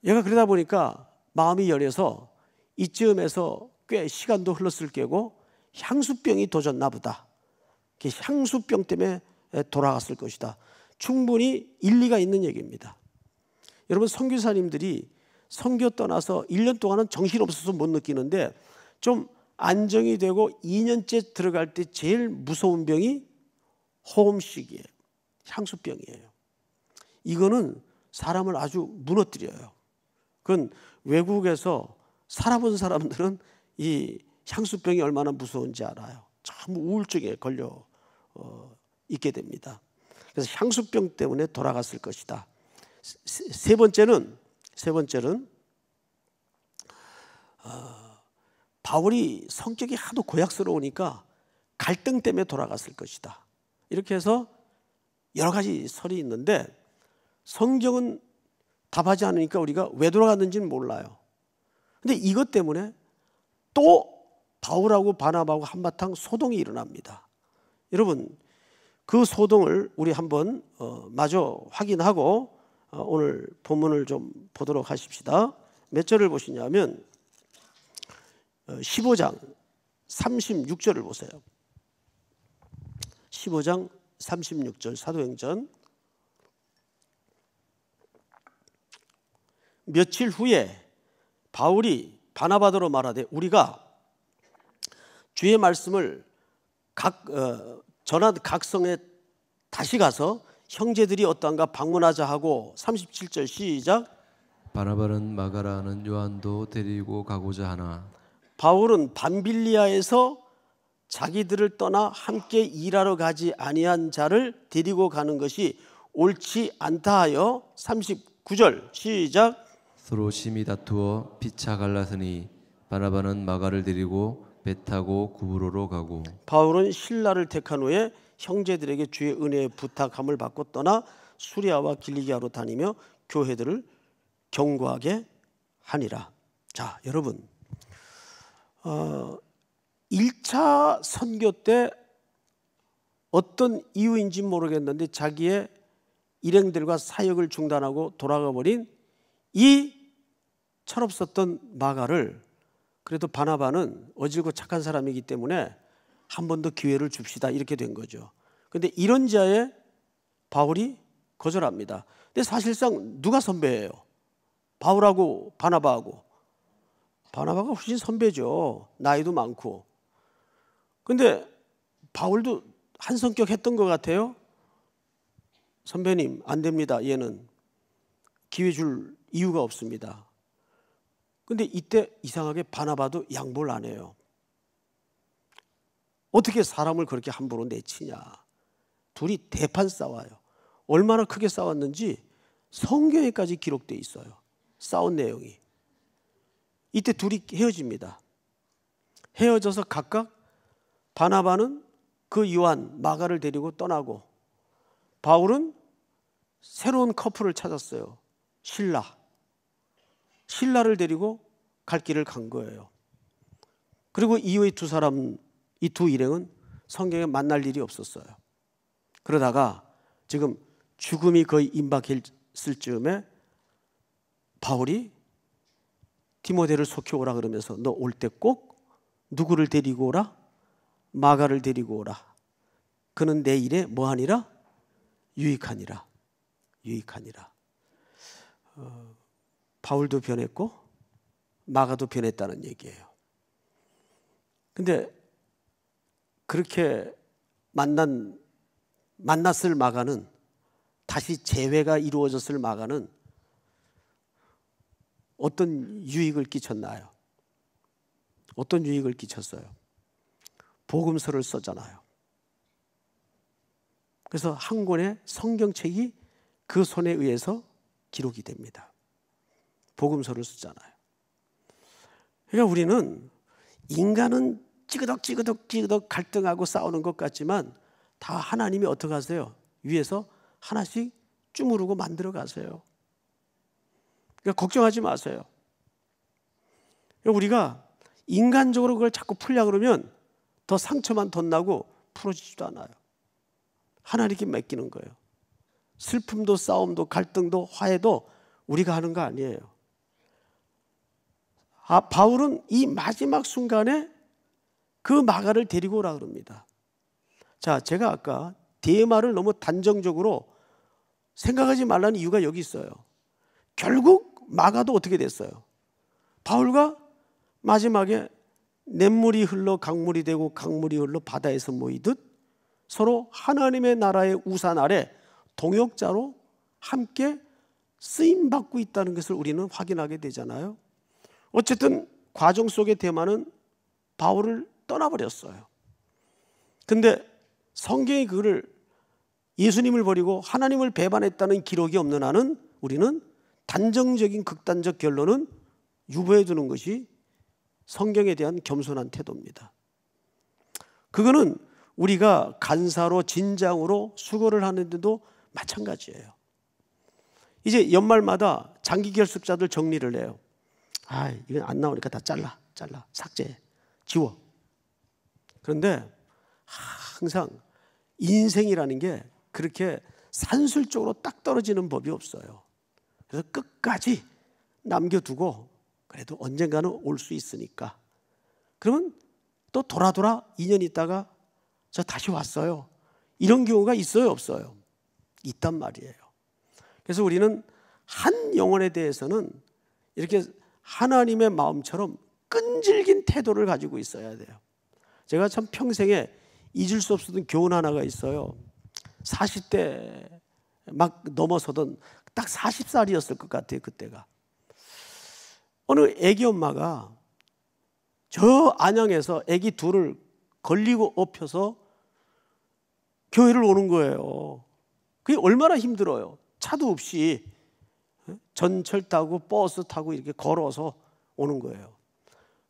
얘가 그러다 보니까 마음이 열려서 이쯤에서 꽤 시간도 흘렀을 게고 향수병이 도졌나 보다. 향수병 때문에 돌아갔을 것이다. 충분히 일리가 있는 얘기입니다. 여러분 성교사님들이 선교 떠나서 1년 동안은 정신없어서 못 느끼는데 좀 안정이 되고 2년째 들어갈 때 제일 무서운 병이 호흡식이에요. 향수병이에요. 이거는 사람을 아주 무너뜨려요. 그건 외국에서 살아본 사람들은 이 향수병이 얼마나 무서운지 알아요. 참 우울증에 걸려 어, 있게 됩니다. 그래서 향수병 때문에 돌아갔을 것이다. 세, 세 번째는 세 번째는 어, 바울이 성격이 하도 고약스러우니까 갈등 때문에 돌아갔을 것이다. 이렇게 해서 여러 가지 설이 있는데 성경은 답하지 않으니까 우리가 왜 돌아갔는지는 몰라요. 근데 이것 때문에 또 바울하고 바나바하고 한바탕 소동이 일어납니다. 여러분 그 소동을 우리 한번 어, 마저 확인하고 어, 오늘 본문을 좀 보도록 하십시다. 몇 절을 보시냐면 15장 어, 36절을 보세요. 15장 36절 사도행전 며칠 후에 바울이 바나바더로 말하되 우리가 주의 말씀을 각 어, 전한 각성에 다시 가서 형제들이 어떠한가 방문하자 하고 37절 시작 바나바는 마가라는 요한도 데리고 가고자 하나 바울은 반빌리아에서 자기들을 떠나 함께 일하러 가지 아니한 자를 데리고 가는 것이 옳지 않다 하여 39절 시작 서로 심히 다투어 피차 갈라서니 바나바는 마가를 데리고 배 타고 구브로로 가고 바울은 신라를 택한 후에 형제들에게 주의 은혜의 부탁함을 받고 떠나 수리아와 길리기아로 다니며 교회들을 경고하게 하니라. 자, 여러분. 어, 1차 선교 때 어떤 이유인지 모르겠는데 자기의 일행들과 사역을 중단하고 돌아가 버린 이 철없었던 마가를 그래도 바나바는 어질고 착한 사람이기 때문에 한번더 기회를 줍시다 이렇게 된 거죠. 근데 이런 자에 바울이 거절합니다. 근데 사실상 누가 선배예요? 바울하고 바나바하고 바나바가 훨씬 선배죠. 나이도 많고. 근데 바울도 한 성격 했던 것 같아요. 선배님 안 됩니다. 얘는 기회 줄 이유가 없습니다. 근데 이때 이상하게 바나바도 양보를 안 해요. 어떻게 사람을 그렇게 함부로 내치냐. 둘이 대판 싸워요. 얼마나 크게 싸웠는지 성경에까지 기록돼 있어요. 싸운 내용이. 이때 둘이 헤어집니다. 헤어져서 각각 바나바는 그 요한 마가를 데리고 떠나고 바울은 새로운 커플을 찾았어요. 신라. 신라를 데리고 갈 길을 간 거예요. 그리고 이후에 두 사람 이두 일행은 성경에 만날 일이 없었어요. 그러다가 지금 죽음이 거의 임박했을 즈음에 바울이 디모데를 속히 오라 그러면서 너 올 때 꼭 누구를 데리고 오라? 마가를 데리고 오라. 그는 내 일에 뭐하니라? 유익하니라. 유익하니라. 어, 바울도 변했고 마가도 변했다는 얘기예요. 근데 그렇게 만난 만났을 마가는 다시 재회가 이루어졌을 마가는 어떤 유익을 끼쳤나요? 어떤 유익을 끼쳤어요? 복음서를 썼잖아요. 그래서 한 권의 성경책이 그 손에 의해서 기록이 됩니다. 복음서를 쓰잖아요. 그러니까 우리는 인간은 찌그덕 찌그덕 찌그덕 갈등하고 싸우는 것 같지만 다 하나님이 어떻게 하세요? 위에서 하나씩 쭈무르고 만들어 가세요. 그러니까 걱정하지 마세요. 우리가 인간적으로 그걸 자꾸 풀려 그러면 더 상처만 덧나고 풀어지지도 않아요. 하나님께 맡기는 거예요. 슬픔도 싸움도 갈등도 화해도 우리가 하는 거 아니에요. 아, 바울은 이 마지막 순간에 그 마가를 데리고 오라 그럽니다. 자, 제가 아까 대마를 너무 단정적으로 생각하지 말라는 이유가 여기 있어요. 결국 마가도 어떻게 됐어요? 바울과 마지막에 냇물이 흘러 강물이 되고 강물이 흘러 바다에서 모이듯 서로 하나님의 나라의 우산 아래 동역자로 함께 쓰임 받고 있다는 것을 우리는 확인하게 되잖아요. 어쨌든 과정 속의 대마는 바울을 떠나버렸어요. 근데 성경이 그를 예수님을 버리고 하나님을 배반했다는 기록이 없는 한은 우리는 단정적인 극단적 결론은 유보해 두는 것이 성경에 대한 겸손한 태도입니다. 그거는 우리가 간사로 진작으로 수거를 하는데도 마찬가지예요. 이제 연말마다 장기 결습자들 정리를 해요. 아, 이건 안 나오니까 다 잘라, 잘라, 삭제, 지워. 그런데 항상 인생이라는 게 그렇게 산술적으로 딱 떨어지는 법이 없어요. 그래서 끝까지 남겨두고 그래도 언젠가는 올 수 있으니까. 그러면 또 돌아 돌아 2년 있다가 저 다시 왔어요. 이런 경우가 있어요, 없어요? 있단 말이에요. 그래서 우리는 한 영혼에 대해서는 이렇게 하나님의 마음처럼 끈질긴 태도를 가지고 있어야 돼요. 제가 참 평생에 잊을 수 없었던 교훈 하나가 있어요. 40대 막 넘어서던 딱 40살이었을 것 같아요, 그때가. 어느 애기 엄마가 저 안양에서 애기 둘을 걸리고 업혀서 교회를 오는 거예요. 그게 얼마나 힘들어요. 차도 없이 전철 타고 버스 타고 이렇게 걸어서 오는 거예요.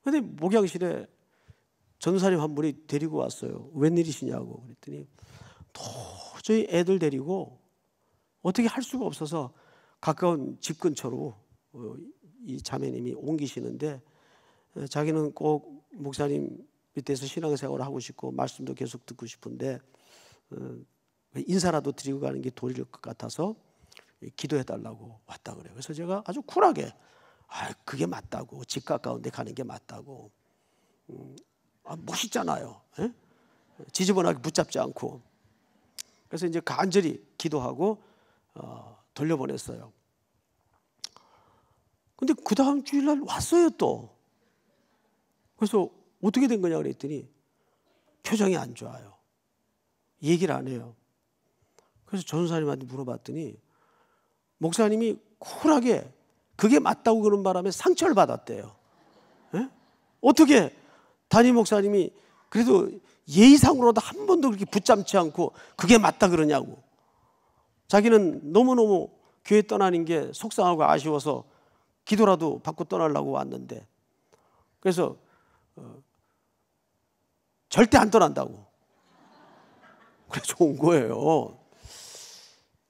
근데 목양실에 전사님 한 분이 데리고 왔어요. 웬일이시냐고 그랬더니 도저히 애들 데리고 어떻게 할 수가 없어서 가까운 집 근처로 어, 이 자매님이 옮기시는데 어, 자기는 꼭 목사님 밑에서 신앙생활을 하고 싶고 말씀도 계속 듣고 싶은데 어, 인사라도 드리고 가는 게 도리일 것 같아서 기도해 달라고 왔다 그래요. 그래서 제가 아주 쿨하게 아 그게 맞다고 집 가까운데 가는 게 맞다고 음, 아, 멋있잖아요. 에? 예? 지저분하게 붙잡지 않고. 그래서 이제 간절히 기도하고 어, 돌려보냈어요. 근데 그 다음 주일날 왔어요 또. 그래서 어떻게 된 거냐 그랬더니 표정이 안 좋아요. 얘기를 안 해요. 그래서 전사님한테 물어봤더니 목사님이 쿨하게 그게 맞다고 그런 바람에 상처를 받았대요. 에? 예? 어떻게 담임 목사님이 그래도 예의상으로도 한 번도 그렇게 붙잡지 않고 그게 맞다 그러냐고. 자기는 너무너무 교회 떠나는 게 속상하고 아쉬워서 기도라도 받고 떠나려고 왔는데 그래서 어, 절대 안 떠난다고. 그래서 온 거예요.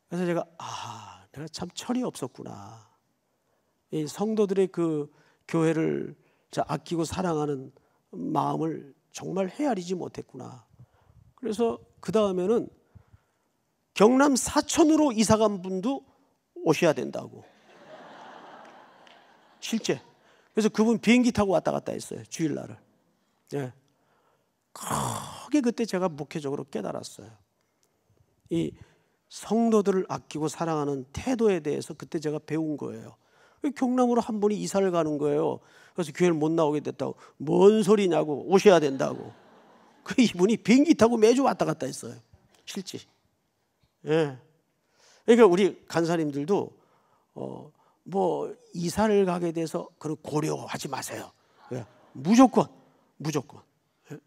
그래서 제가 아, 내가 참 철이 없었구나. 이 성도들의 그 교회를 아끼고 사랑하는 마음을 정말 헤아리지 못했구나. 그래서 그 다음에는 경남 사천으로 이사간 분도 오셔야 된다고. 실제. 그래서 그분 비행기 타고 왔다 갔다 했어요. 주일날을. 예. 크게 그때 제가 목회적으로 깨달았어요. 이 성도들을 아끼고 사랑하는 태도에 대해서 그때 제가 배운 거예요. 경남으로 한 분이 이사를 가는 거예요. 그래서 교회를 못 나오게 됐다고. 뭔 소리냐고. 오셔야 된다고. 그 이분이 비행기 타고 매주 왔다 갔다 했어요. 실제. 예. 그러니까 우리 간사님들도 어, 뭐 이사를 가게 돼서 그런 고려하지 마세요. 예. 무조건 무조건. 예.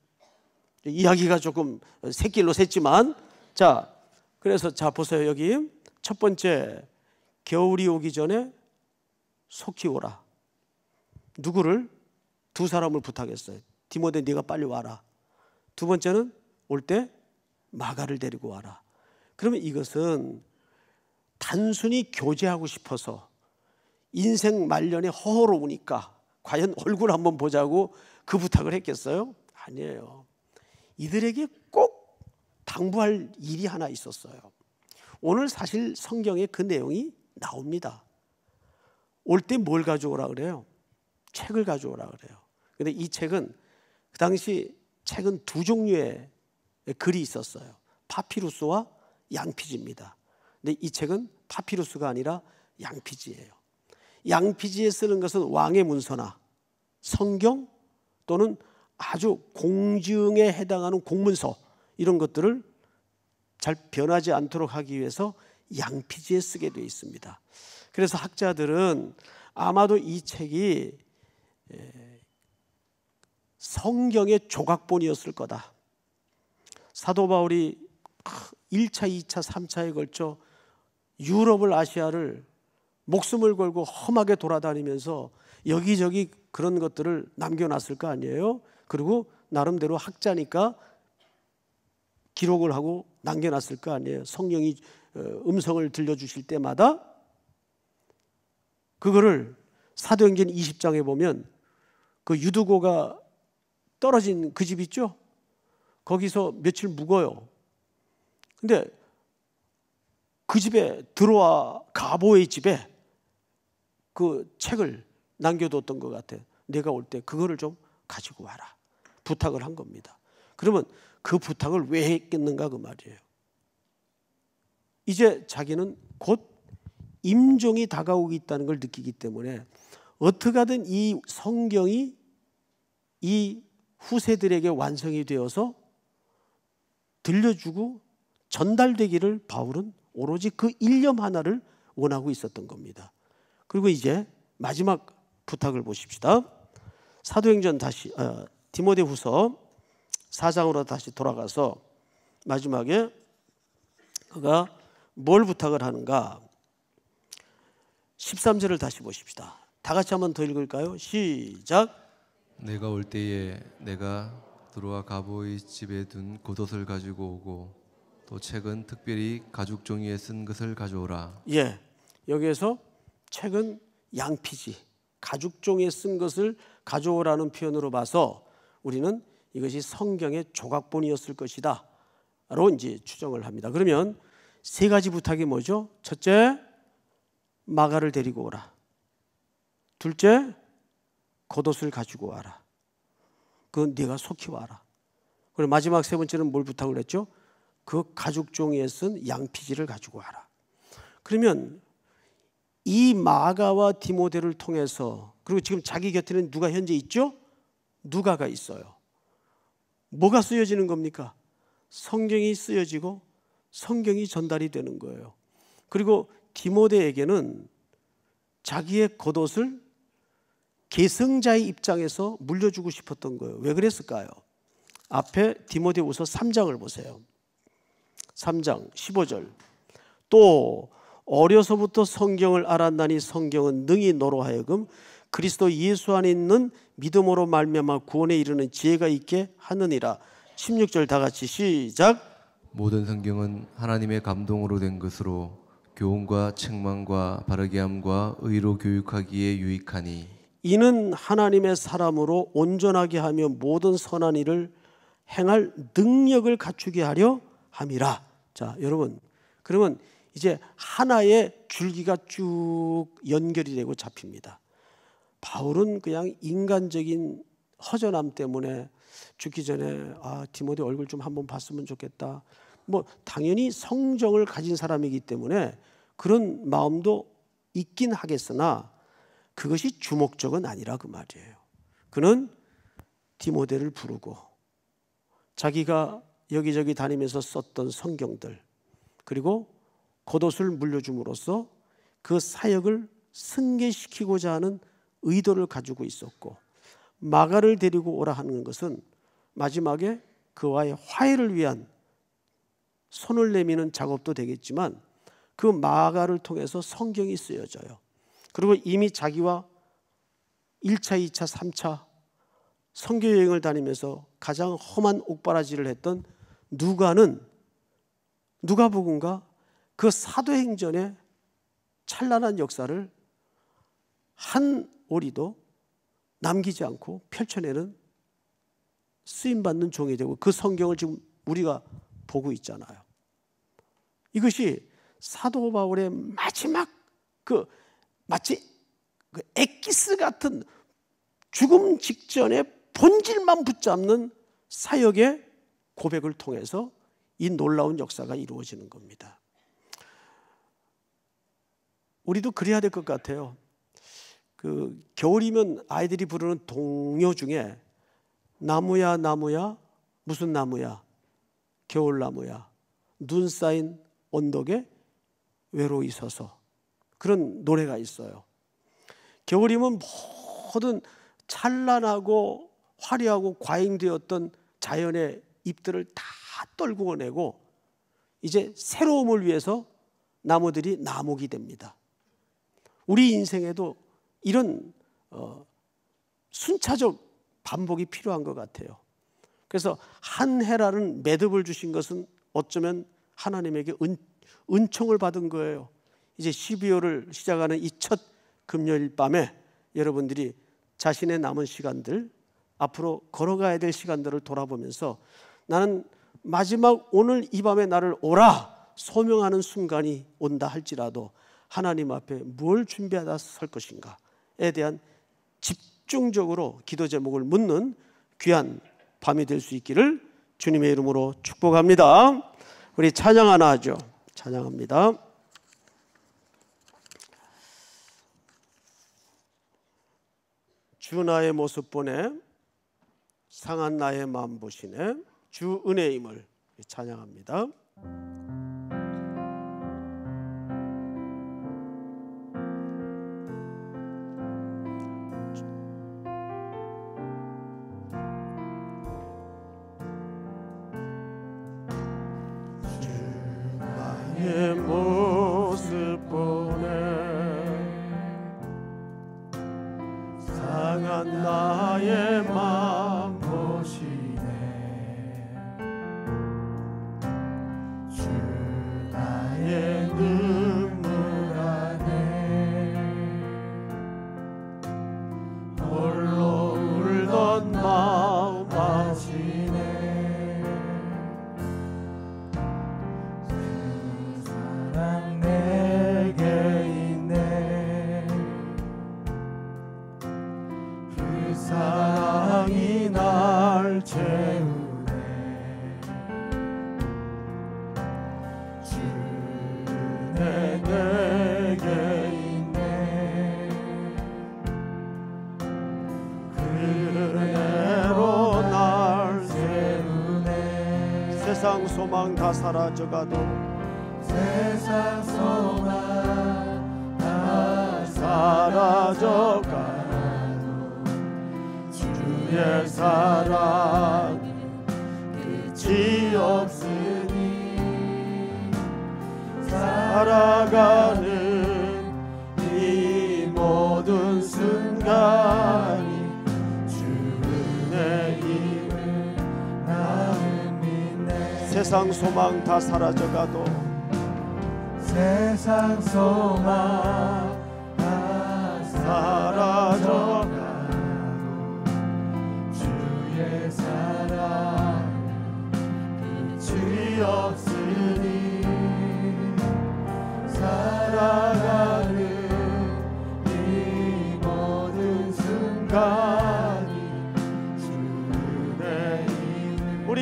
이야기가 조금 새길로 샜지만 자 그래서 자 보세요 여기 첫 번째 겨울이 오기 전에 속히 오라. 누구를? 두 사람을 부탁했어요. 디모데 네가 빨리 와라. 두 번째는 올 때 마가를 데리고 와라. 그러면 이것은 단순히 교제하고 싶어서 인생 말년에 허허로우니까 과연 얼굴 한번 보자고 그 부탁을 했겠어요? 아니에요. 이들에게 꼭 당부할 일이 하나 있었어요. 오늘 사실 성경에 그 내용이 나옵니다. 올때뭘 가져오라 그래요? 책을 가져오라 그래요. 근데 이 책은 그 당시 책은 두 종류의 글이 있었어요. 파피루스와 양피지입니다. 근데 이 책은 파피루스가 아니라 양피지예요. 양피지에 쓰는 것은 왕의 문서나 성경 또는 아주 공증에 해당하는 공문서 이런 것들을 잘 변하지 않도록 하기 위해서 양피지에 쓰게 되어 있습니다. 그래서 학자들은 아마도 이 책이 성경의 조각본이었을 거다. 사도 바울이 1차, 2차, 3차에 걸쳐 유럽을 아시아를 목숨을 걸고 험하게 돌아다니면서 여기저기 그런 것들을 남겨놨을 거 아니에요? 그리고 나름대로 학자니까 기록을 하고 남겨놨을 거 아니에요? 성령이 어, 음성을 들려주실 때마다 그거를 사도행전 20장에 보면 그 유두고가 떨어진 그 집 있죠? 거기서 며칠 묵어요. 근데 그 집에 들어와 가보의 집에 그 책을 남겨뒀던 것 같아. 내가 올 때 그거를 좀 가지고 와라. 부탁을 한 겁니다. 그러면 그 부탁을 왜 했겠는가 그 말이에요. 이제 자기는 곧 임종이 다가오고 있다는 걸 느끼기 때문에 어떻게 하든 이 성경이 이 후세들에게 완성이 되어서 들려주고 전달되기를 바울은 오로지 그 일념 하나를 원하고 있었던 겁니다. 그리고 이제 마지막 부탁을 보십시다. 사도행전 다시 아, 어, 디모데후서 4장으로 다시 돌아가서 마지막에 그가 뭘 부탁을 하는가? 13절을 다시 보십시다. 다 같이 한번 더 읽을까요? 시작. 내가 올 때에 내가 들어와 가보의 집에 둔 겉옷을 가지고 오고 또 책은 특별히 가죽 종이에 쓴 것을 가져오라. 예. 여기에서 책은 양피지 가죽 종이에 쓴 것을 가져오라는 표현으로 봐서 우리는 이것이 성경의 조각본이었을 것이다로 이제 추정을 합니다. 그러면 세 가지 부탁이 뭐죠? 첫째, 마가를 데리고 오라. 둘째, 겉옷을 가지고 와라. 그건 네가 속히 와라. 그리고 마지막 세 번째는 뭘 부탁을 했죠? 그 가죽 종이에 쓴 양피지를 가지고 와라. 그러면 이 마가와 디모데를 통해서 그리고 지금 자기 곁에는 누가 현재 있죠? 누가가 있어요. 뭐가 쓰여지는 겁니까? 성경이 쓰여지고 성경이 전달이 되는 거예요. 그리고 디모데에게는 자기의 겉옷을 계승자의 입장에서 물려주고 싶었던 거예요. 왜 그랬을까요? 앞에 디모데후서 3장을 보세요. 3장 15절. 또 어려서부터 성경을 알았나니 성경은 능히 너로 하여금 그리스도 예수 안에 있는 믿음으로 말미암아 구원에 이르는 지혜가 있게 하느니라. 16절 다 같이 시작. 모든 성경은 하나님의 감동으로 된 것으로 교훈과 책망과 바르게함과 의로 교육하기에 유익하니 이는 하나님의 사람으로 온전하게 하며 모든 선한 일을 행할 능력을 갖추게 하려 함이라. 자, 여러분. 그러면 이제 하나의 줄기가 쭉 연결이 되고 잡힙니다. 바울은 그냥 인간적인 허전함 때문에 죽기 전에 아, 디모데 얼굴 좀 한번 봤으면 좋겠다. 뭐 당연히 성정을 가진 사람이기 때문에 그런 마음도 있긴 하겠으나 그것이 주목적은 아니라 그 말이에요. 그는 디모데를 부르고 자기가 여기저기 다니면서 썼던 성경들 그리고 겉옷을 물려줌으로써 그 사역을 승계시키고자 하는 의도를 가지고 있었고 마가를 데리고 오라 하는 것은 마지막에 그와의 화해를 위한 손을 내미는 작업도 되겠지만 그 마가를 통해서 성경이 쓰여져요. 그리고 이미 자기와 1차, 2차, 3차 선교 여행을 다니면서 가장 험한 옥바라지를 했던 누가는 누가복음과 그 사도행전의 찬란한 역사를 한 오리도 남기지 않고 펼쳐내는 쓰임 받는 종이 되고 그 성경을 지금 우리가 보고 있잖아요. 이것이 사도 바울의 마지막 그 마치 그 엑기스 같은 죽음 직전의 본질만 붙잡는 사역의 고백을 통해서 이 놀라운 역사가 이루어지는 겁니다. 우리도 그래야 될 것 같아요. 그 겨울이면 아이들이 부르는 동요 중에 나무야 나무야 무슨 나무야 겨울나무야 눈 쌓인 언덕에 외로이 서서 그런 노래가 있어요. 겨울이면 모든 찬란하고 화려하고 과잉되었던 자연의 잎들을 다 떨구어내고 이제 새로움을 위해서 나무들이 나목이 됩니다. 우리 인생에도 이런 어, 순차적 반복이 필요한 것 같아요. 그래서 한 해라는 매듭을 주신 것은 어쩌면 하나님에게 은, 은총을 받은 거예요. 이제 12월을 시작하는 이 첫 금요일 밤에 여러분들이 자신의 남은 시간들 앞으로 걸어가야 될 시간들을 돌아보면서 나는 마지막 오늘 이 밤에 나를 오라 소명하는 순간이 온다 할지라도 하나님 앞에 뭘 준비하다 설 것인가에 대한 집중적으로 기도 제목을 묻는 귀한 밤이 될 수 있기를 주님의 이름으로 축복합니다. 우리 찬양 하나 하죠. 찬양합니다. 주 나의 모습 보내 상한 나의 마음 보시네 주 은혜임을 찬양합니다. 사라져가도 세상 소가 다 사라져가도 주의 사랑 끝이 없으니 살아가 세상 소망 다 사라져가도 세상 소망 다 사라져가도 주의 사랑 끝이 없어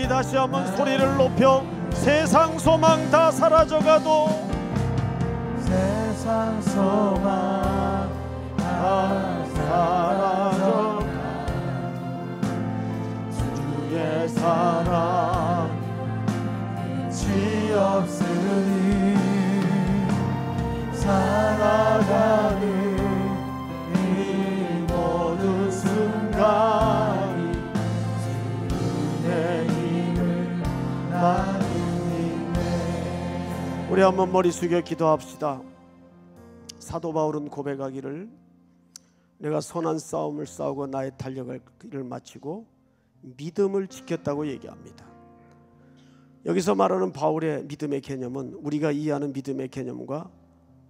다시 한번 소리를 높여 세상 소망 다 사라져가도 세상 소망 다 사라져가 주의 사랑 끝이 없으니 살아가는 우리 한번 머리 숙여 기도합시다. 사도 바울은 고백하기를 내가 선한 싸움을 싸우고 나의 탄력을 마치고 믿음을 지켰다고 얘기합니다. 여기서 말하는 바울의 믿음의 개념은 우리가 이해하는 믿음의 개념과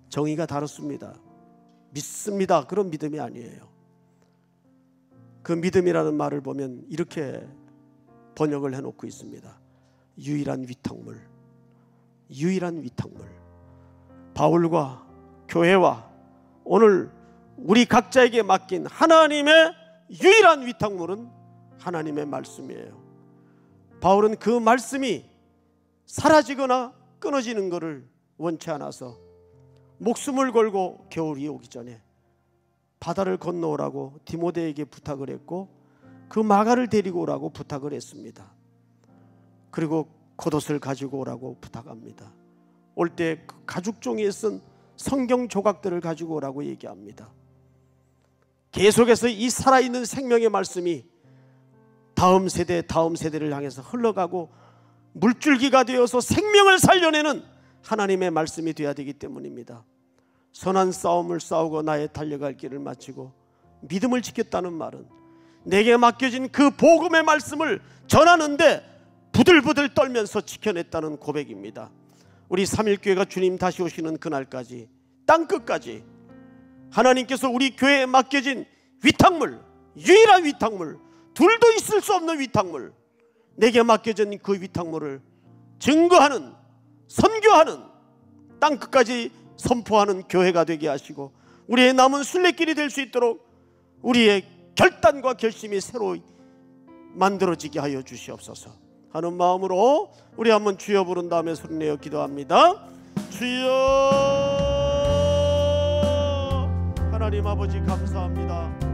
정의가 다릅니다 믿습니다. 그런 믿음이 아니에요. 그 믿음이라는 말을 보면 이렇게 번역을 해놓고 있습니다. 유일한 위탁물. 유일한 위탁물. 바울과 교회와 오늘 우리 각자에게 맡긴 하나님의 유일한 위탁물은 하나님의 말씀이에요. 바울은 그 말씀이 사라지거나 끊어지는 것을 원치 않아서 목숨을 걸고 겨울이 오기 전에 바다를 건너오라고 디모데에게 부탁을 했고 그 마가를 데리고 오라고 부탁을 했습니다. 그리고 겉옷을 가지고 오라고 부탁합니다. 올때 그 가죽 종이에 쓴 성경 조각들을 가지고 오라고 얘기합니다. 계속해서 이 살아있는 생명의 말씀이 다음 세대, 다음 세대를 향해서 흘러가고 물줄기가 되어서 생명을 살려내는 하나님의 말씀이 되어야 되기 때문입니다. 선한 싸움을 싸우고 나의 달려갈 길을 마치고 믿음을 지켰다는 말은 내게 맡겨진 그 복음의 말씀을 전하는데 부들부들 떨면서 지켜냈다는 고백입니다. 우리 삼일교회가 주님 다시 오시는 그날까지 땅끝까지 하나님께서 우리 교회에 맡겨진 위탁물 유일한 위탁물 둘도 있을 수 없는 위탁물 내게 맡겨진 그 위탁물을 증거하는 선교하는 땅끝까지 선포하는 교회가 되게 하시고 우리의 남은 순례길이 될 수 있도록 우리의 결단과 결심이 새로 만들어지게 하여 주시옵소서. 하는 마음으로 우리 한번 주여 부른 다음에 소리내어 기도합니다. 주여 하나님 아버지 감사합니다.